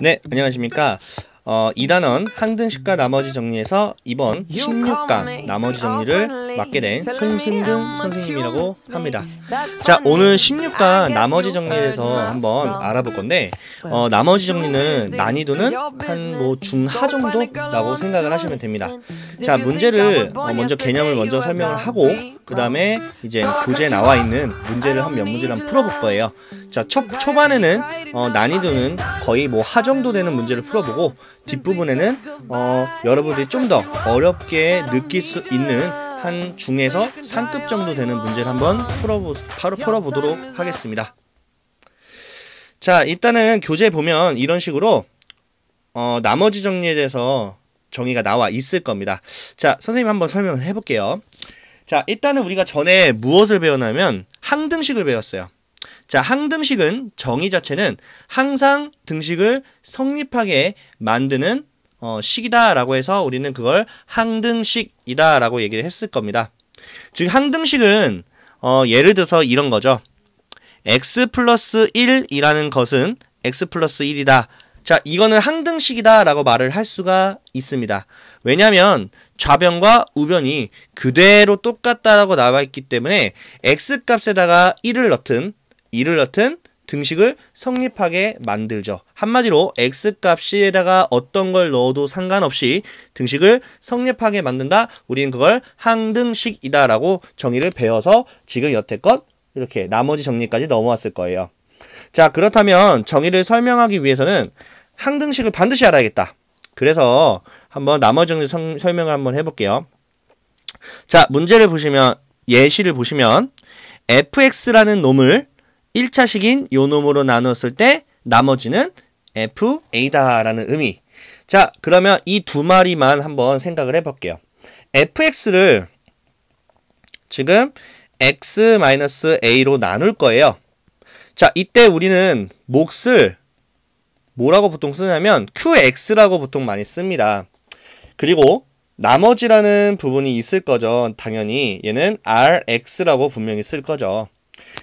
네, 안녕하십니까. 어, 2단원 항등식과 나머지 정리에서 이번 16강 나머지 정리를 맡게 된송승중 선생님이라고 합니다. 자, 오늘 1 6과 나머지 정리에서 아, 한번 알아볼 건데 어, 나머지 정리는 난이도는 한 뭐 중하 정도라고 생각을 하시면 됩니다. 자, 그 문제를 어, 먼저 개념을 먼저 설명을 하고 네. 그 다음에 어. 이제 교재에 그렇죠. 나와 있는 문제를 한 몇 문제를 한번 풀어볼 거예요. 자, 첫, 초반에는 어, 난이도는 거의 뭐 하 정도 되는 문제를 풀어보고 뒷부분에는 어, 여러분들이 좀 더 어렵게 느낄 수 있는 한 중에서 상급 정도 되는 문제를 한번 풀어보, 바로 풀어보도록 하겠습니다. 자, 일단은 교재 보면 이런 식으로 어, 나머지 정리에 대해서 정의가 나와 있을 겁니다. 자, 선생님 한번 설명을 해볼게요. 자, 일단은 우리가 전에 무엇을 배웠냐면 항등식을 배웠어요. 자, 항등식은 정의 자체는 항상 등식을 성립하게 만드는 어, 식이다라고 해서 우리는 그걸 항등식이다라고 얘기를 했을 겁니다. 즉 항등식은 어, 예를 들어서 이런 거죠. x 플러스 1이라는 것은 x 플러스 1이다. 자, 이거는 항등식이다 라고 말을 할 수가 있습니다. 왜냐면 하 좌변과 우변이 그대로 똑같다라고 나와 있기 때문에 x값에다가 1을 넣든 2를 넣든 등식을 성립하게 만들죠. 한마디로 x값에다가 어떤 걸 넣어도 상관없이 등식을 성립하게 만든다. 우리는 그걸 항등식이다라고 정의를 배워서 지금 여태껏 이렇게 나머지 정리까지 넘어왔을 거예요. 자, 그렇다면 정의를 설명하기 위해서는 항등식을 반드시 알아야겠다. 그래서 한번 나머지 정리 성, 설명을 한번 해볼게요. 자, 문제를 보시면 예시를 보시면 fx라는 놈을 1차식인 요놈으로 나누었을 때 나머지는 FA다라는 의미. 자, 그러면 이 두 마리만 한번 생각을 해볼게요. fx를 지금 x-a로 나눌 거예요. 자, 이때 우리는 몫을 뭐라고 보통 쓰냐면 qx라고 보통 많이 씁니다. 그리고 나머지라는 부분이 있을 거죠. 당연히 얘는 rx라고 분명히 쓸 거죠.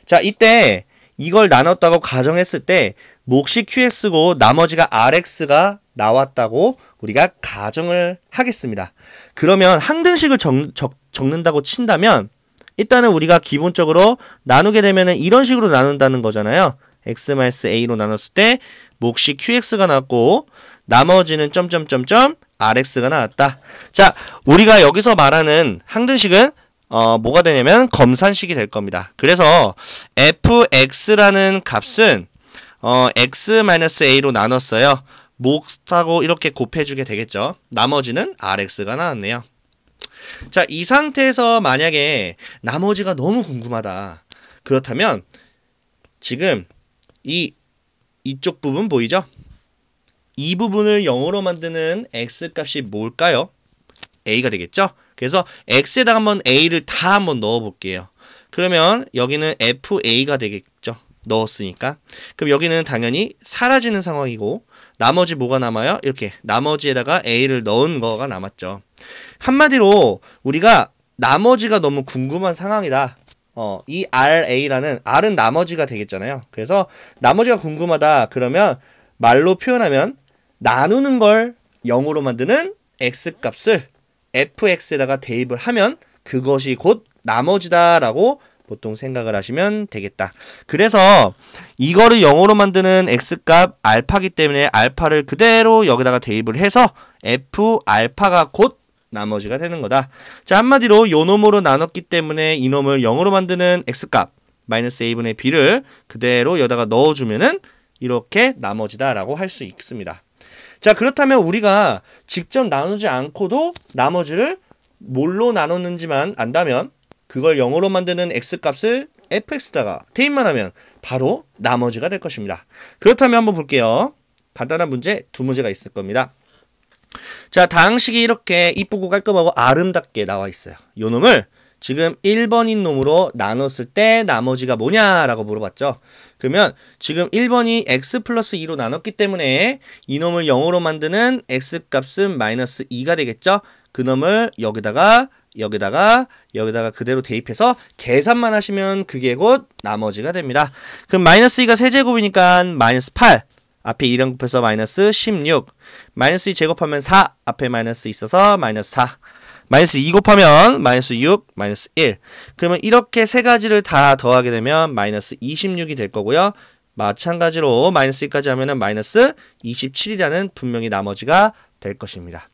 자, 이때 이걸 나눴다고 가정했을 때 몫이 QX고 나머지가 RX가 나왔다고 우리가 가정을 하겠습니다. 그러면 항등식을 적, 적, 적는다고 친다면 일단은 우리가 기본적으로 나누게 되면 이런 식으로 나눈다는 거잖아요. x 마이너 a로 나눴을 때 몫이 qx가 나왔고 나머지는 점점점점 rx가 나왔다. 자, 우리가 여기서 말하는 항등식은 어, 뭐가 되냐면 검산식이 될 겁니다. 그래서 fx라는 값은 어, x-a로 나눴어요. 목하고 이렇게 곱해주게 되겠죠. 나머지는 rx가 나왔네요. 자, 이 상태에서 만약에 나머지가 너무 궁금하다. 그렇다면 지금 이 이쪽 부분 보이죠? 이 부분을 0으로 만드는 x값이 뭘까요? a가 되겠죠? 그래서 x에다가 한번 a를 다 한번 넣어 볼게요. 그러면 여기는 fa가 되겠죠. 넣었으니까. 그럼 여기는 당연히 사라지는 상황이고 나머지 뭐가 남아요? 이렇게 나머지에다가 a를 넣은 거가 남았죠. 한마디로 우리가 나머지가 너무 궁금한 상황이다. 어, 이 RA라는 R은 나머지가 되겠잖아요. 그래서 나머지가 궁금하다 그러면 말로 표현하면 나누는 걸 0으로 만드는 X값을 fx에다가 대입을 하면 그것이 곧 나머지다라고 보통 생각을 하시면 되겠다. 그래서 이거를 영어로 만드는 x값 알파기 때문에 알파를 그대로 여기다가 대입을 해서 f 알파가 곧 나머지가 되는 거다. 자 한마디로 요놈으로 나눴기 때문에 이놈을 0으로 만드는 x값 마이너스 a분의 b를 그대로 여기다가 넣어주면은 이렇게 나머지다라고 할 수 있습니다. 자, 그렇다면 우리가 직접 나누지 않고도 나머지를 뭘로 나눴는지만 안다면 그걸 0으로 만드는 x값을 fx다가 대입만 하면 바로 나머지가 될 것입니다. 그렇다면 한번 볼게요. 간단한 문제 두 문제가 있을 겁니다. 자, 다항식이 이렇게 이쁘고 깔끔하고 아름답게 나와 있어요. 요 놈을 지금 1번인 놈으로 나눴을 때 나머지가 뭐냐라고 물어봤죠. 그러면 지금 1번이 x 플러스 2로 나눴기 때문에 이놈을 0으로 만드는 x값은 마이너스 2가 되겠죠. 그놈을 여기다가 여기다가 여기다가 그대로 대입해서 계산만 하시면 그게 곧 나머지가 됩니다. 그럼 마이너스 2가 세제곱이니까 마이너스 8 앞에 1랑 곱해서 마이너스 16 마이너스 2 제곱하면 4 앞에 마이너스 있어서 마이너스 4 마이너스 2 곱하면 마이너스 6, 마이너스 1. 그러면 이렇게 세 가지를 다 더하게 되면 마이너스 26이 될 거고요. 마찬가지로 마이너스 2까지 하면은 마이너스 27이라는 분명히 나머지가 될 것입니다.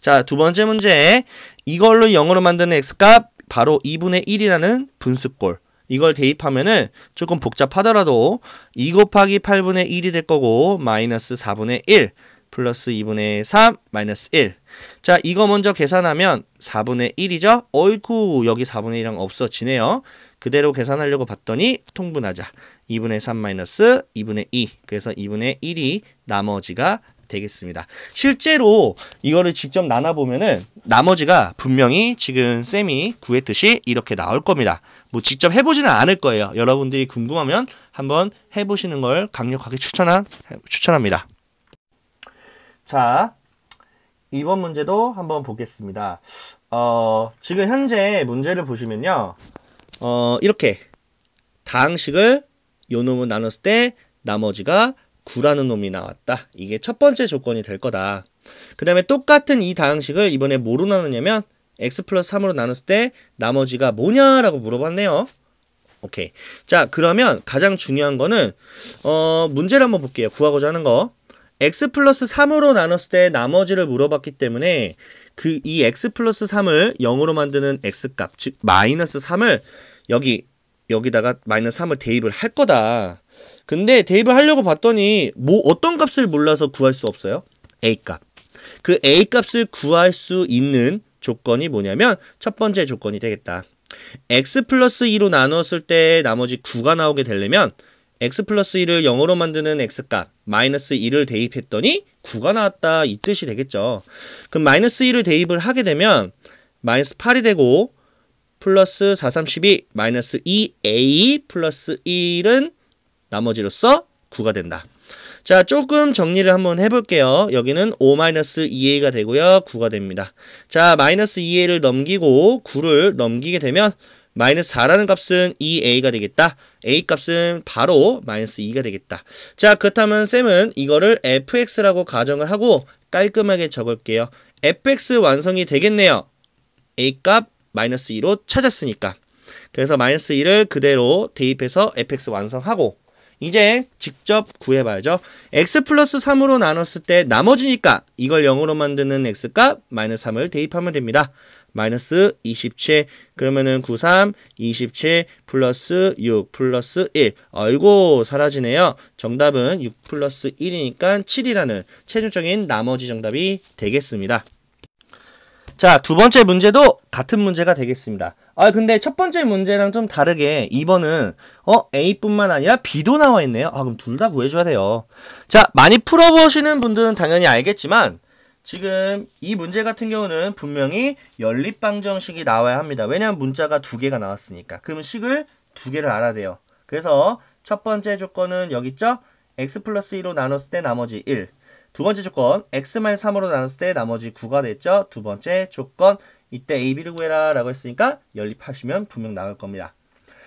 자, 두 번째 문제. 이걸로 0으로 만드는 x값 바로 2분의 1이라는 분수꼴. 이걸 대입하면은 조금 복잡하더라도 2 곱하기 8분의 1이 될 거고 마이너스 4분의 1 플러스 2분의 3 마이너스 1 자, 이거 먼저 계산하면 4분의 1이죠? 어이쿠, 여기 4분의 1이랑 없어지네요. 그대로 계산하려고 봤더니 통분하자. 2분의 3 마이너스 2분의 2. 그래서 2분의 1이 나머지가 되겠습니다. 실제로 이거를 직접 나눠보면은 나머지가 분명히 지금 쌤이 구했듯이 이렇게 나올 겁니다. 뭐 직접 해보지는 않을 거예요. 여러분들이 궁금하면 한번 해보시는 걸 강력하게 추천한, 추천합니다. 자, 2번 문제도 한번 보겠습니다. 어, 지금 현재 문제를 보시면요. 어, 이렇게 다항식을 요놈을 나눴을 때 나머지가 9라는 놈이 나왔다. 이게 첫 번째 조건이 될 거다. 그 다음에 똑같은 이 다항식을 이번에 뭐로 나누냐면 x 플러스 3으로 나눴을 때 나머지가 뭐냐라고 물어봤네요. 오케이. 자, 그러면 가장 중요한 거는 어, 문제를 한번 볼게요. 구하고자 하는 거. x 플러스 3으로 나눴을 때 나머지를 물어봤기 때문에 그 이 x 플러스 3을 0으로 만드는 x값 즉 마이너스 3을 여기 여기다가 마이너스 3을 대입을 할 거다. 근데 대입을 하려고 봤더니 뭐 어떤 값을 몰라서 구할 수 없어요? a값. 그 a값을 구할 수 있는 조건이 뭐냐면 첫 번째 조건이 되겠다. x 플러스 2로 나눴을 때 나머지 9가 나오게 되려면 x 플러스 1을 0으로 만드는 x값 마이너스 1을 대입했더니 9가 나왔다 이 뜻이 되겠죠. 그럼 마이너스 1을 대입을 하게 되면 마이너스 8이 되고 플러스 4, 3, 12 마이너스 2a 플러스 1은 나머지로서 9가 된다. 자, 조금 정리를 한번 해볼게요. 여기는 5-2a가 되고요. 9가 됩니다. 자, 마이너스 2a를 넘기고 9를 넘기게 되면 마이너스 4라는 값은 2a가 되겠다. a 값은 바로 마이너스 2가 되겠다. 자, 그렇다면 쌤은 이거를 fx라고 가정을 하고 깔끔하게 적을게요. fx 완성이 되겠네요. a 값 마이너스 2로 찾았으니까. 그래서 마이너스 2를 그대로 대입해서 fx 완성하고 이제 직접 구해봐야죠. x 플러스 3으로 나눴을 때 나머지니까 이걸 0으로 만드는 x값 마이너스 3을 대입하면 됩니다. 마이너스 27 그러면은 93 27 플러스 6 플러스 1 아이고 사라지네요. 정답은 6 플러스 1이니까 7이라는 최종적인 나머지 정답이 되겠습니다. 자, 두 번째 문제도 같은 문제가 되겠습니다. 아, 근데 첫 번째 문제랑 좀 다르게 2번은 어, A뿐만 아니라 B도 나와 있네요. 아, 그럼 둘 다 구해줘야 돼요. 자, 많이 풀어보시는 분들은 당연히 알겠지만 지금 이 문제 같은 경우는 분명히 연립방정식이 나와야 합니다. 왜냐하면 문자가 두 개가 나왔으니까. 그럼 식을 두 개를 알아야 돼요. 그래서 첫 번째 조건은 여기 있죠? x 플러스 1로 나눴을 때 나머지 1. 두 번째 조건 x 3으로 나눴을 때 나머지 9가 됐죠. 두 번째 조건 이때 ab를 구해라 라고 했으니까 연립하시면 분명 나올 겁니다.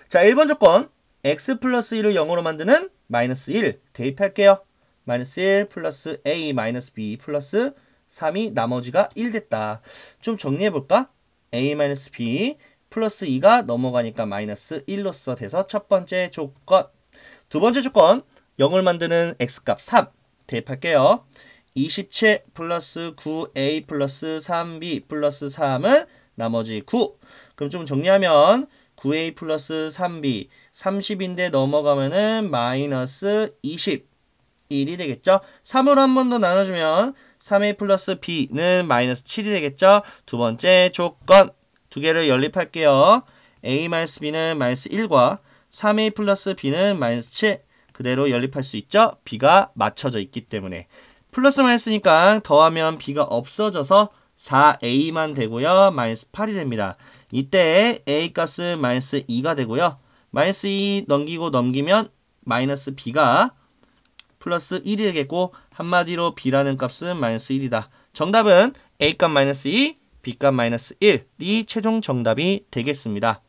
자 1번 조건 x 플러스 1을 0으로 만드는 마이너스 1 대입할게요. 마이너스 1 플러스 a 마이너스 b 플러스 3이 나머지가 1 됐다. 좀 정리해볼까? a-b 플러스 2가 넘어가니까 마이너스 1로서 돼서 첫 번째 조건. 두 번째 조건, 0을 만드는 x값 3 대입할게요. 27 플러스 9a 플러스 3b 플러스 3은 나머지 9. 그럼 좀 정리하면 9a 플러스 3b 30인데 넘어가면은 마이너스 20 1이 되겠죠. 3으로 한번 더 나눠주면 3a 플러스 b는 마이너스 7이 되겠죠. 두 번째 조건 두 개를 연립할게요. a 마이너스 b는 마이너스 1과 3a 플러스 b는 마이너스 7 그대로 연립할 수 있죠. b가 맞춰져 있기 때문에 플러스 마이너스니까 더하면 b가 없어져서 4a만 되고요. 마이너스 8이 됩니다. 이때 a값은 마이너스 2가 되고요. 마이너스 2 넘기고 넘기면 마이너스 b가 플러스 1이 되겠고 한마디로 b라는 값은 마이너스 1이다. 정답은 a값 마이너스 2, b값 마이너스 1이 최종 정답이 되겠습니다.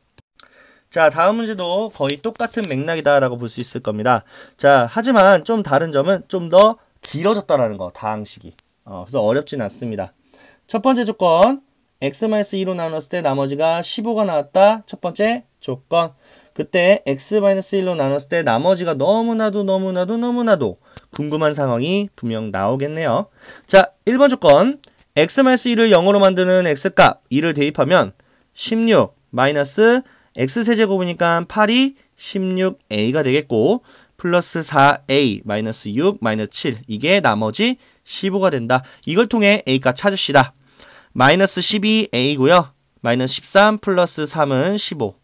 자, 다음 문제도 거의 똑같은 맥락이다라고 볼 수 있을 겁니다. 자, 하지만 좀 다른 점은 좀 더 길어졌다라는 거, 다항식이. 어, 그래서 어렵진 않습니다. 첫 번째 조건, x-2로 나눴을 때 나머지가 15가 나왔다. 첫 번째 조건. 그때 x-1로 나눴을 때 나머지가 너무나도 너무나도 너무나도 궁금한 상황이 분명 나오겠네요. 자, 1번 조건. x-1을 0으로 만드는 x값 2를 대입하면 16 x세제곱이니까 8이 16a가 되겠고 플러스 4a 6 7 이게 나머지 15가 된다. 이걸 통해 a값 찾읍시다. 마이너스 12a고요. 이 마이너스 13 플러스 3은 15.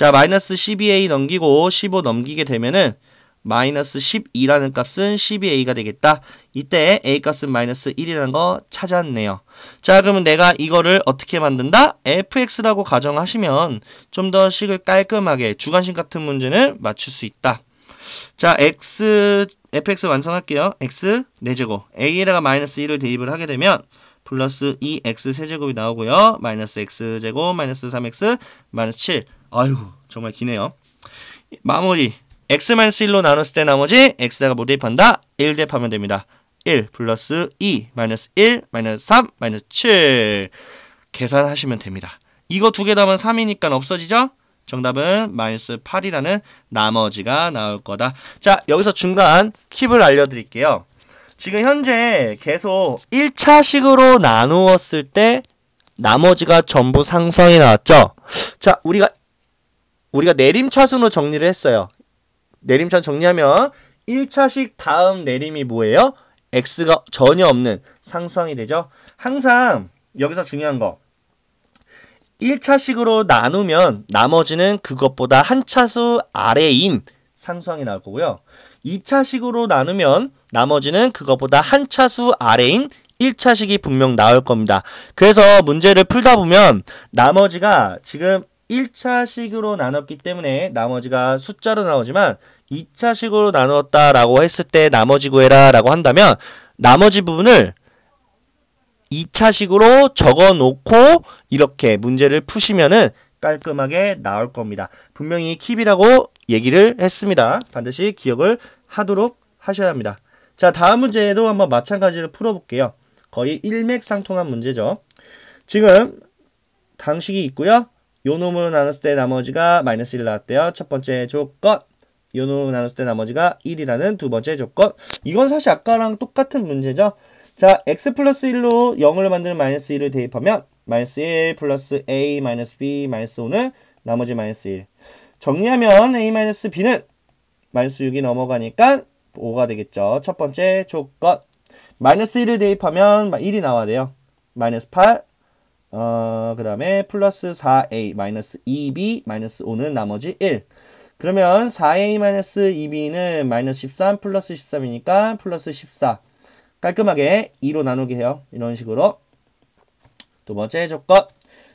자, 마이너스 12a 넘기고 15 넘기게 되면은 마이너스 12라는 값은 12a가 되겠다. 이때 a 값은 마이너스 1이라는 거 찾았네요. 자, 그러면 내가 이거를 어떻게 만든다? fx라고 가정하시면 좀 더 식을 깔끔하게 주관식 같은 문제는 맞출 수 있다. 자, x, fx 완성할게요. x 4제곱. a에다가 마이너스 1을 대입을 하게 되면 플러스 2x 세제곱이 나오고요. 마이너스 x제곱, 마이너스 3x, 마이너스 7. 아유 정말 기네요. 마무리 x만 1로 나눴을 때 나머지 x가 뭐 대입한다? 1 대입하면 됩니다. 1 플러스 2 마이너스 1 마이너스 3 마이너스 7 계산하시면 됩니다. 이거 두 개 더하면 3이니까 없어지죠? 정답은 마이너스 8이라는 나머지가 나올 거다. 자 여기서 중간 킵을 알려드릴게요. 지금 현재 계속 1차식으로 나누었을 때 나머지가 전부 상성이 나왔죠? 자, 우리가 우리가 내림차순으로 정리를 했어요. 내림차 순 정리하면 1차식 다음 내림이 뭐예요? x가 전혀 없는 상수항이 되죠. 항상 여기서 중요한 거 1차식으로 나누면 나머지는 그것보다 한 차수 아래인 상수항이 나올 거고요. 2차식으로 나누면 나머지는 그것보다 한 차수 아래인 1차식이 분명 나올 겁니다. 그래서 문제를 풀다 보면 나머지가 지금 1차식으로 나눴기 때문에 나머지가 숫자로 나오지만 2차식으로 나눴다라고 했을 때 나머지 구해라라고 한다면 나머지 부분을 2차식으로 적어 놓고 이렇게 문제를 푸시면은 깔끔하게 나올 겁니다. 분명히 킵이라고 얘기를 했습니다. 반드시 기억을 하도록 하셔야 합니다. 자, 다음 문제에도 한번 마찬가지로 풀어볼게요. 거의 일맥상통한 문제죠. 지금 당식이 있고요. 요 놈으로 나눴을 때 나머지가 마이너스 1 나왔대요. 첫 번째 조건. 요 놈으로 나눴을 때 나머지가 1이라는 두 번째 조건. 이건 사실 아까랑 똑같은 문제죠. 자, x 플러스 1로 0을 만드는 마이너스 1을 대입하면 마이너스 1 플러스 a 마이너스 b 마이너스 5는 나머지 마이너스 1. 정리하면 a 마이너스 b는 마이너스 6이 넘어가니까 5가 되겠죠. 첫 번째 조건. 마이너스 1을 대입하면 1이 나와야 돼요. 마이너스 8, 어, 그 다음에 플러스 4a 마이너스 2b 마이너스 5는 나머지 1. 그러면 4a 마이너스 2b는 마이너스 13 플러스 13이니까 플러스 14. 깔끔하게 2로 나누게 해요. 이런 식으로. 두 번째 조건.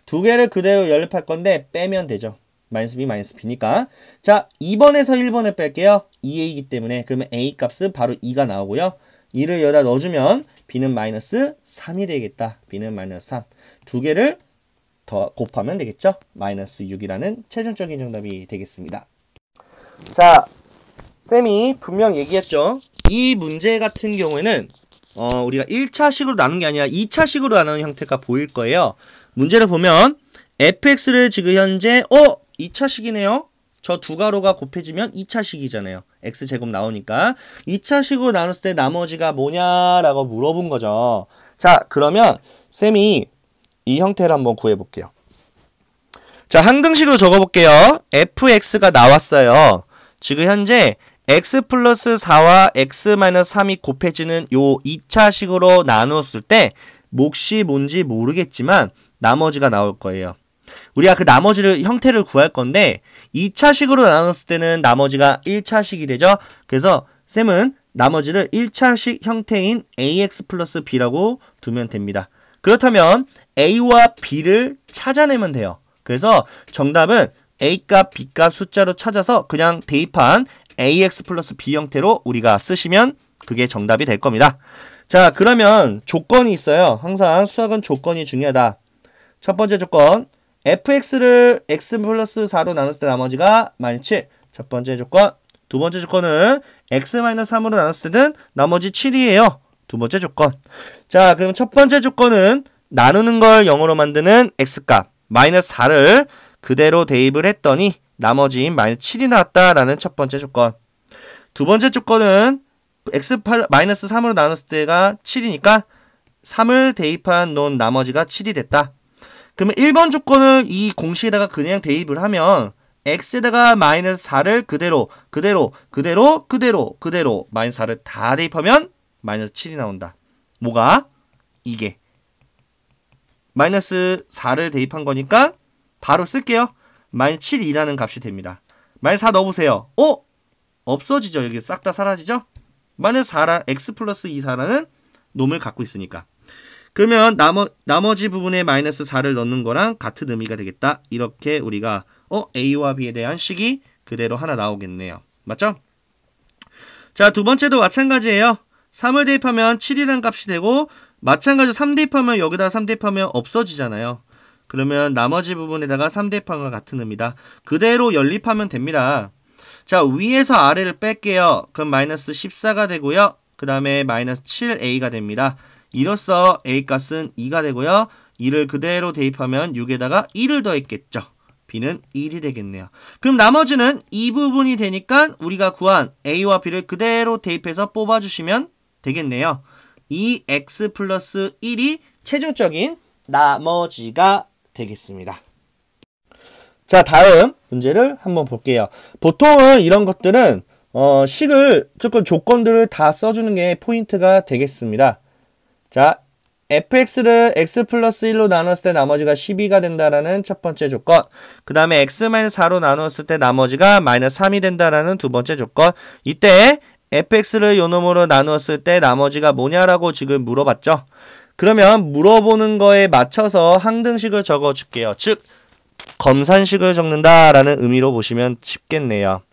두 개를 그대로 연립할 건데 빼면 되죠. 마이너스 b 마이너스 b니까. 자, 2번에서 1번을 뺄게요. 2a이기 때문에. 그러면 a 값은 바로 2가 나오고요. 2를 여기다 넣어주면 그 b는 마이너스 3이 되겠다. b는 마이너스 3. 두 개를 더 곱하면 되겠죠? 마이너스 6이라는 최종적인 정답이 되겠습니다. 자, 쌤이 분명 얘기했죠? 이 문제 같은 경우에는 어, 우리가 1차식으로 나눈 게 아니라 2차식으로 나누는 형태가 보일 거예요. 문제를 보면 fx를 지금 현재 어! 2차식이네요. 저 두 가로가 곱해지면 2차식이잖아요. x제곱 나오니까 2차식으로 나눴을 때 나머지가 뭐냐라고 물어본 거죠. 자, 그러면 쌤이 이 형태를 한번 구해볼게요. 자, 한등식으로 적어볼게요. fx가 나왔어요. 지금 현재 x 플러스 4와 x 마이너스 3이 곱해지는 요 2차식으로 나누었을 때 몫이 뭔지 모르겠지만 나머지가 나올 거예요. 우리가 그 나머지를 형태를 구할 건데 2차식으로 나눴을 때는 나머지가 1차식이 되죠. 그래서 쌤은 나머지를 1차식 형태인 ax 플러스 b라고 두면 됩니다. 그렇다면 a와 b를 찾아내면 돼요. 그래서 정답은 a값, b값 숫자로 찾아서 그냥 대입한 ax 플러스 b 형태로 우리가 쓰시면 그게 정답이 될 겁니다. 자, 그러면 조건이 있어요. 항상 수학은 조건이 중요하다. 첫 번째 조건, fx를 x 플러스 4로 나눴을 때 나머지가 마이너 7. 첫 번째 조건. 두 번째 조건은 x 마이너스 3으로 나눴을 때는 나머지 7이에요. 두 번째 조건. 자, 그럼 첫 번째 조건은 나누는 걸 0으로 만드는 x값 마이너스 4를 그대로 대입을 했더니 나머지인 마이너스 7이 나왔다라는 첫 번째 조건. 두 번째 조건은 x 마이너스 3으로 나눴을 때가 7이니까 3을 대입한 논 나머지가 7이 됐다. 그러면 1번 조건을 이 공식에다가 그냥 대입을 하면 x에다가 마이너스 4를 그대로 그대로 그대로 그대로 그대로 마이너스 4를 다 대입하면 마이너스 7이 나온다. 뭐가? 이게 마이너스 4를 대입한 거니까 바로 쓸게요. 마이너스 7이라는 값이 됩니다. 마이너스 4 넣어보세요. 어? 없어지죠. 여기 싹 다 사라지죠? 마이너스 4라 x 플러스 2 4라는 놈을 갖고 있으니까. 그러면 나머, 나머지 부분에 마이너스 4를 넣는 거랑 같은 의미가 되겠다. 이렇게 우리가 어 a와 b에 대한 식이 그대로 하나 나오겠네요. 맞죠? 자, 두 번째도 마찬가지예요. 3을 대입하면 7이란 값이 되고 마찬가지로 3 대입하면 여기다 3 대입하면 없어지잖아요. 그러면 나머지 부분에다가 3 대입함과 같은 의미다. 그대로 연립하면 됩니다. 자, 위에서 아래를 뺄게요. 그럼 마이너스 14가 되고요. 그 다음에 마이너스 7a가 됩니다. 이로써 A값은 2가 되고요. 2를 그대로 대입하면 6에다가 1을 더했겠죠. B는 1이 되겠네요. 그럼 나머지는 이 부분이 되니까 우리가 구한 A와 B를 그대로 대입해서 뽑아주시면 되겠네요. 이 X 플러스 1이 최종적인 나머지가 되겠습니다. 자, 다음 문제를 한번 볼게요. 보통은 이런 것들은 어, 식을 조금 조건들을 다 써주는 게 포인트가 되겠습니다. 자, fx를 x 플러스 1로 나눴을 때 나머지가 12가 된다라는 첫 번째 조건. 그 다음에 x 마이너스 4로 나눴을 때 나머지가 마이너스 3이 된다라는 두 번째 조건. 이때 fx를 요놈으로 나누었을 때 나머지가 뭐냐라고 지금 물어봤죠. 그러면 물어보는 거에 맞춰서 항등식을 적어줄게요. 즉, 검산식을 적는다라는 의미로 보시면 쉽겠네요.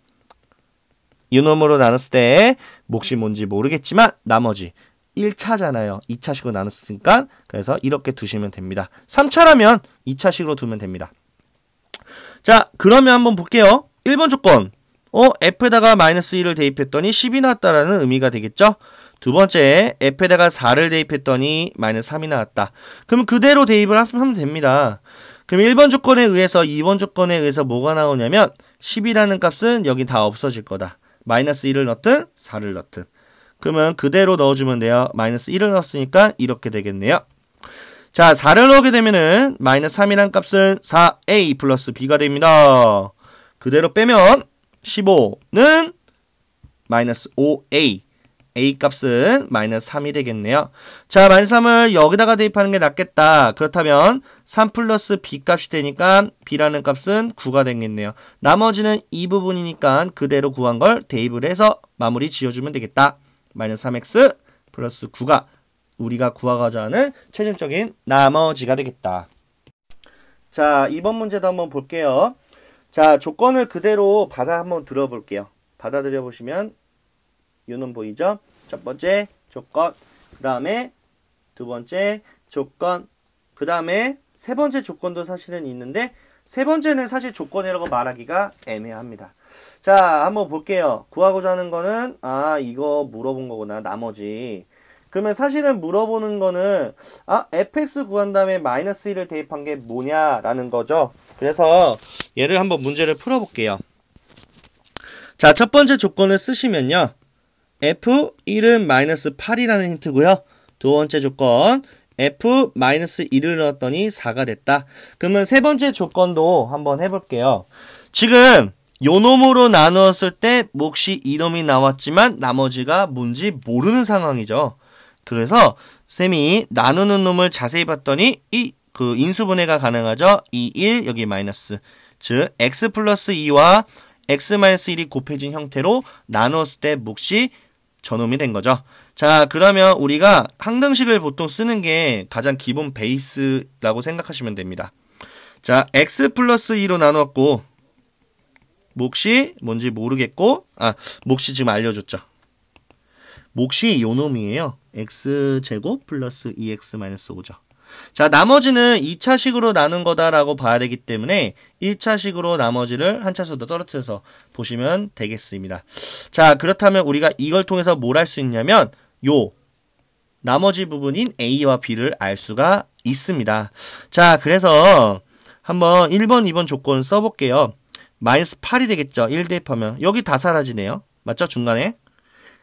이놈으로 나눴을 때 몫이 뭔지 모르겠지만 나머지 1차잖아요. 2차식으로 나눴으니까 그래서 이렇게 두시면 됩니다. 3차라면 2차식으로 두면 됩니다. 자 그러면 한번 볼게요. 1번 조건 어 f에다가 마이너스 1을 대입했더니 10이 나왔다라는 의미가 되겠죠. 두 번째 f에다가 4를 대입했더니 마이너스 3이 나왔다. 그럼 그대로 대입을 하면 됩니다. 그럼 1번 조건에 의해서 2번 조건에 의해서 뭐가 나오냐면 10이라는 값은 여기 다 없어질 거다. 마이너스 1을 넣든 4를 넣든 그러면 그대로 넣어주면 돼요. 마이너스 1을 넣었으니까 이렇게 되겠네요. 자, 4를 넣게 되면은 마이너스 3이란 값은 4a 플러스 b가 됩니다. 그대로 빼면 15는 마이너스 5a a 값은 마이너스 3이 되겠네요. 자, 마이너스 3을 여기다가 대입하는 게 낫겠다. 그렇다면 3 플러스 b 값이 되니까 b라는 값은 9가 되겠네요. 나머지는 이 부분이니까 그대로 구한 걸 대입을 해서 마무리 지어주면 되겠다. 마이너스 3x 플러스 9가 우리가 구하고자 하는 최종적인 나머지가 되겠다. 자, 이번 문제도 한번 볼게요. 자, 조건을 그대로 받아 한번 들어볼게요. 받아들여 보시면 요는 보이죠? 첫 번째 조건, 그 다음에 두 번째 조건, 그 다음에 세 번째 조건도 사실은 있는데 세 번째는 사실 조건이라고 말하기가 애매합니다. 자, 한번 볼게요. 구하고자 하는 거는, 아, 이거 물어본 거구나, 나머지. 그러면 사실은 물어보는 거는, 아, fx 구한 다음에 마이너스 1을 대입한 게 뭐냐라는 거죠. 그래서 얘를 한번 문제를 풀어볼게요. 자, 첫 번째 조건을 쓰시면요. f1은 마이너스 8이라는 힌트고요. 두 번째 조건, f-1을 넣었더니 4가 됐다. 그러면 세 번째 조건도 한번 해볼게요. 지금 요놈으로 나누었을 때 몫이 이놈이 나왔지만 나머지가 뭔지 모르는 상황이죠. 그래서 쌤이 나누는 놈을 자세히 봤더니 이 그 인수분해가 가능하죠. 이1 여기 마이너스 즉 x 플러스 2와 x 마이너스 1이 곱해진 형태로 나누었을 때 몫이 저놈이 된 거죠. 자, 그러면 우리가 항등식을 보통 쓰는 게 가장 기본 베이스라고 생각하시면 됩니다. 자, x 플러스 2로 나누었고 몫이 뭔지 모르겠고 아 몫이 지금 알려줬죠. 몫이 요 놈이에요. x제곱 플러스 2x e 마이너스 5죠. 자 나머지는 2차식으로 나눈 거다라고 봐야 되기 때문에 1차식으로 나머지를 한 차수 더 떨어뜨려서 보시면 되겠습니다. 자 그렇다면 우리가 이걸 통해서 뭘 할 수 있냐면 요 나머지 부분인 a와 b를 알 수가 있습니다. 자 그래서 한번 1번 2번 조건 써볼게요. 마이너스 8이 되겠죠. 1 대입하면. 여기 다 사라지네요. 맞죠? 중간에.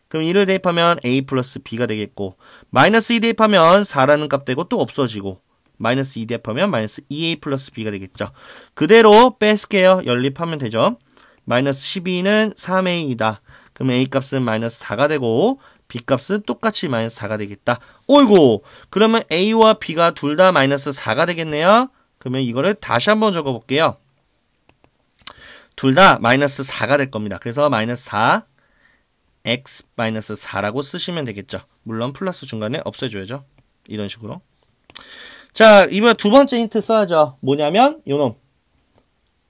그럼 1을 대입하면 a 플러스 b가 되겠고 마이너스 2 대입하면 4라는 값 되고 또 없어지고 마이너스 2 대입하면 마이너스 2a 플러스 b가 되겠죠. 그대로 뺄게요. 연립하면 되죠. 마이너스 12는 3a이다. 그럼 a 값은 마이너스 4가 되고 b 값은 똑같이 마이너스 4가 되겠다. 오이고 그러면 a와 b가 둘 다 마이너스 4가 되겠네요. 그러면 이거를 다시 한번 적어볼게요. 둘다 마이너스 4가 될 겁니다. 그래서 마이너스 4, x 마이너스 4라고 쓰시면 되겠죠. 물론 플러스 중간에 없애줘야죠. 이런 식으로. 자, 이번에 두 번째 힌트 써야죠. 뭐냐면 요놈.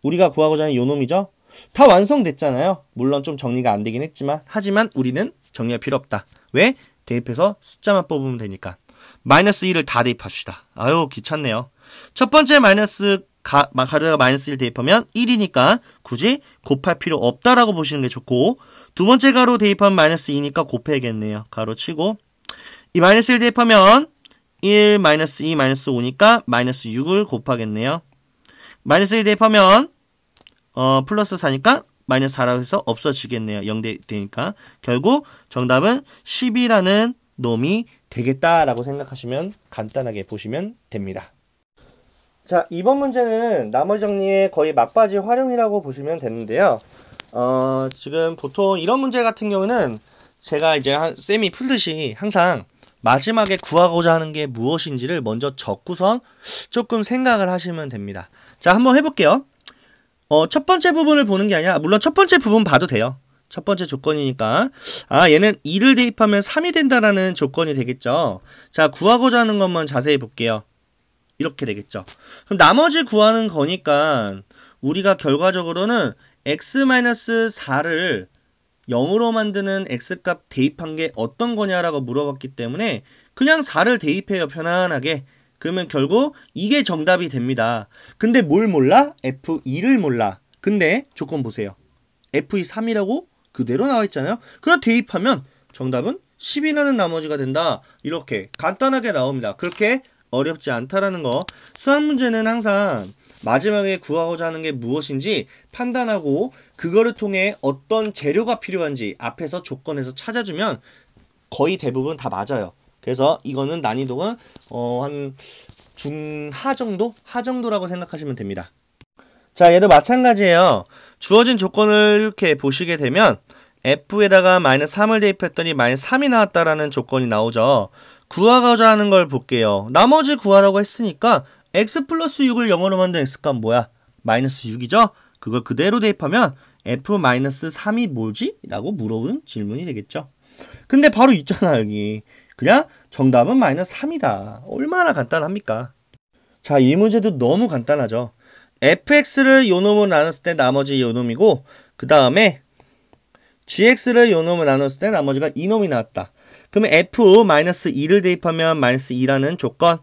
우리가 구하고자 하는 요놈이죠. 다 완성됐잖아요. 물론 좀 정리가 안 되긴 했지만 하지만 우리는 정리할 필요 없다. 왜? 대입해서 숫자만 뽑으면 되니까. 마이너스 1을 다 대입합시다. 아유 귀찮네요. 첫 번째 마이너스 가, 가르가 마이너스 1 대입하면 1이니까 굳이 곱할 필요 없다라고 보시는 게 좋고 두 번째 가로 대입하면 마이너스 2니까 곱해야겠네요. 가로 치고 이 마이너스 1 대입하면 1 마이너스 2 마이너스 5니까 마이너스 6을 곱하겠네요. 마이너스 1 대입하면 어, 플러스 4니까 마이너스 4라고 해서 없어지겠네요. 0대 되니까 결국 정답은 10이라는 놈이 되겠다라고 생각하시면 간단하게 보시면 됩니다. 자, 이번 문제는 나머지 정리의 거의 막바지 활용이라고 보시면 되는데요. 어, 지금 보통 이런 문제 같은 경우는 제가 이제 한, 쌤이 풀듯이 항상 마지막에 구하고자 하는 게 무엇인지를 먼저 적고선 조금 생각을 하시면 됩니다. 자, 한번 해볼게요. 어, 첫 번째 부분을 보는 게 아니라, 물론 첫 번째 부분 봐도 돼요. 첫 번째 조건이니까. 아, 얘는 2를 대입하면 3이 된다라는 조건이 되겠죠. 자, 구하고자 하는 것만 자세히 볼게요. 이렇게 되겠죠. 그럼 나머지 구하는 거니까 우리가 결과적으로는 x-4를 0으로 만드는 x값 대입한 게 어떤 거냐라고 물어봤기 때문에 그냥 4를 대입해요. 편안하게. 그러면 결국 이게 정답이 됩니다. 근데 뭘 몰라? F2를 몰라. 근데 조건 보세요. F2 3이라고 그대로 나와 있잖아요. 그럼 대입하면 정답은 10이라는 나머지가 된다. 이렇게 간단하게 나옵니다. 그렇게 어렵지 않다라는 거. 수학 문제는 항상 마지막에 구하고자 하는 게 무엇인지 판단하고 그거를 통해 어떤 재료가 필요한지 앞에서 조건에서 찾아주면 거의 대부분 다 맞아요. 그래서 이거는 난이도가 어, 한 중하 정도? 하 정도라고 생각하시면 됩니다. 자, 얘도 마찬가지예요. 주어진 조건을 이렇게 보시게 되면 F에다가 마이너스 3을 대입했더니 마이너스 3이 나왔다라는 조건이 나오죠. 구하가자 하는 걸 볼게요. 나머지 구하라고 했으니까 x 플러스 6을 0으로 만든 x값 뭐야? 마이너스 6이죠? 그걸 그대로 대입하면 f 마이너스 3이 뭐지? 라고 물어본 질문이 되겠죠. 근데 바로 있잖아 여기. 그냥 정답은 마이너스 3이다. 얼마나 간단합니까? 자, 이 문제도 너무 간단하죠. fx를 요놈으로 나눴을 때 나머지 요놈이고 그 다음에 gx를 요놈을 나눴을 때 나머지가 이놈이 나왔다. 그러면 f-2를 대입하면 마이너스 2라는 조건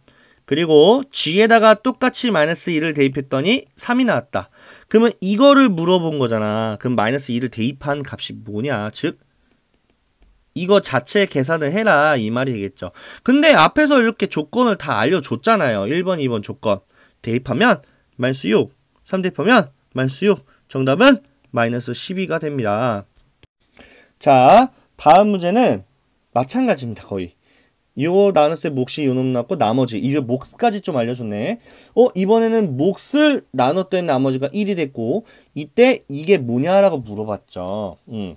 그리고 g에다가 똑같이 마이너스 2를 대입했더니 3이 나왔다. 그러면 이거를 물어본 거잖아. 그럼 마이너스 2를 대입한 값이 뭐냐. 즉 이거 자체 계산을 해라 이 말이 되겠죠. 근데 앞에서 이렇게 조건을 다 알려줬잖아요. 1번, 2번 조건 대입하면 마이너스 6, 3 대입하면 마이너스 6 정답은 마이너스 12가 됩니다. 자, 다음 문제는 마찬가지입니다. 거의. 이거 나눗을 몫이 요놈 났고 나머지 이제 몫까지 좀 알려줬네. 어 이번에는 몫을 나눴던 나머지가 1이 됐고 이때 이게 뭐냐라고 물어봤죠. 음.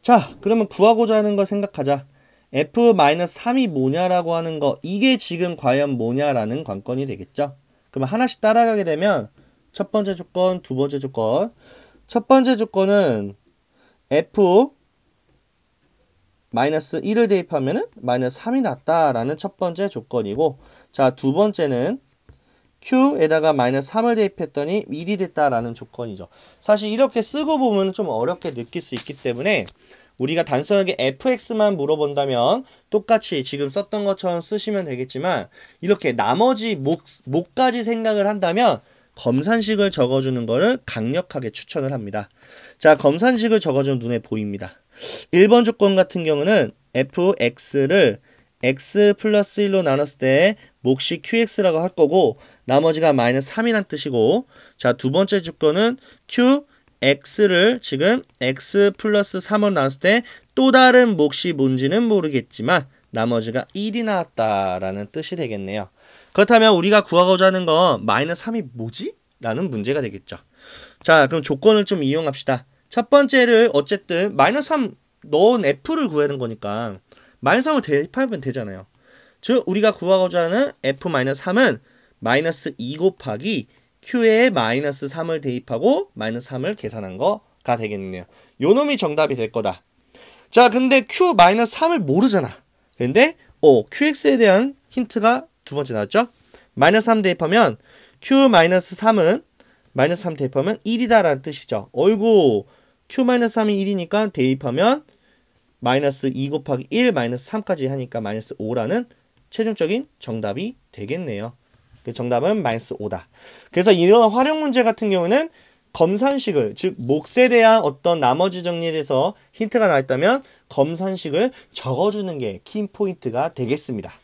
자 그러면 구하고자 하는 걸 생각하자. f-3이 뭐냐라고 하는 거 이게 지금 과연 뭐냐라는 관건이 되겠죠. 그럼 하나씩 따라가게 되면 첫 번째 조건, 두 번째 조건. 첫 번째 조건은 f 마이너스 1을 대입하면 마이너스 3이 났다라는 첫 번째 조건이고 자 두 번째는 q에다가 마이너스 3을 대입했더니 1이 됐다라는 조건이죠. 사실 이렇게 쓰고 보면 좀 어렵게 느낄 수 있기 때문에 우리가 단순하게 fx만 물어본다면 똑같이 지금 썼던 것처럼 쓰시면 되겠지만 이렇게 나머지 목, 목까지 생각을 한다면 검산식을 적어주는 것을 강력하게 추천을 합니다. 자, 검산식을 적어주면 눈에 보입니다. 1번 조건 같은 경우는 fx를 x 플러스 1로 나눴을 때 몫이 qx라고 할 거고 나머지가 마이너스 3이란 뜻이고 자 두 번째 조건은 qx를 지금 x 플러스 3으로 나눴을 때 또 다른 몫이 뭔지는 모르겠지만 나머지가 1이 나왔다라는 뜻이 되겠네요. 그렇다면 우리가 구하고자 하는 건 마이너스 3이 뭐지? 라는 문제가 되겠죠. 자, 그럼 조건을 좀 이용합시다. 첫 번째를 어쨌든 마이너스 3 넣은 f를 구하는 거니까 마이너스 3을 대입하면 되잖아요. 즉 우리가 구하고자 하는 f-3은 마이너스 2 곱하기 q에 마이너스 3을 대입하고 마이너스 3을 계산한 거가 되겠네요. 요 놈이 정답이 될 거다. 자 근데 q 마이너 3을 모르잖아. 근데 어, qx에 대한 힌트가 두 번째 나왔죠? 마이너스 3 대입하면 q 마이너스 3은 마이너스 3 대입하면 1이다라는 뜻이죠. 어이구 q 마이너스 3이 1이니까 대입하면 마이너스 2 곱하기 1 마이너스 3까지 하니까 마이너스 5라는 최종적인 정답이 되겠네요. 그 정답은 마이너스 5다. 그래서 이런 활용 문제 같은 경우는 검산식을 즉 몫에 대한 어떤 나머지 정리에 대해서 힌트가 나왔다면 검산식을 적어주는 게 킴 포인트가 되겠습니다.